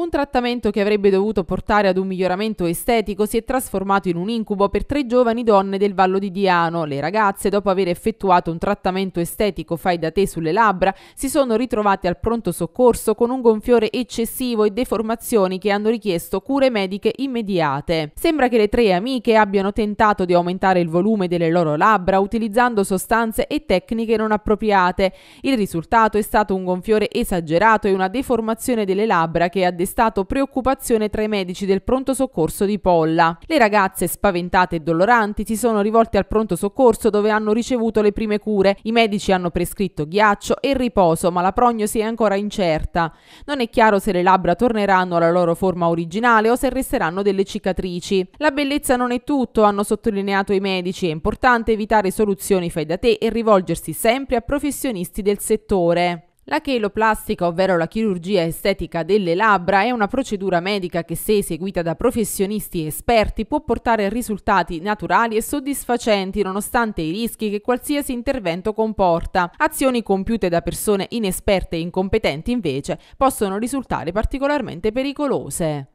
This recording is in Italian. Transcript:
Un trattamento che avrebbe dovuto portare ad un miglioramento estetico si è trasformato in un incubo per tre giovani donne del Vallo di Diano. Le ragazze, dopo aver effettuato un trattamento estetico fai da te sulle labbra, si sono ritrovate al pronto soccorso con un gonfiore eccessivo e deformazioni che hanno richiesto cure mediche immediate. Sembra che le tre amiche abbiano tentato di aumentare il volume delle loro labbra utilizzando sostanze e tecniche non appropriate. Il risultato è stato un gonfiore esagerato e una deformazione delle labbra che ha destinato stato preoccupazione tra i medici del pronto soccorso di Polla. Le ragazze, spaventate e doloranti, si sono rivolte al pronto soccorso dove hanno ricevuto le prime cure. I medici hanno prescritto ghiaccio e riposo, ma la prognosi è ancora incerta. Non è chiaro se le labbra torneranno alla loro forma originale o se resteranno delle cicatrici. La bellezza non è tutto, hanno sottolineato i medici. È importante evitare soluzioni fai da te e rivolgersi sempre a professionisti del settore. La cheloplastica, ovvero la chirurgia estetica delle labbra, è una procedura medica che, se eseguita da professionisti esperti, può portare a risultati naturali e soddisfacenti nonostante i rischi che qualsiasi intervento comporta. Azioni compiute da persone inesperte e incompetenti, invece, possono risultare particolarmente pericolose.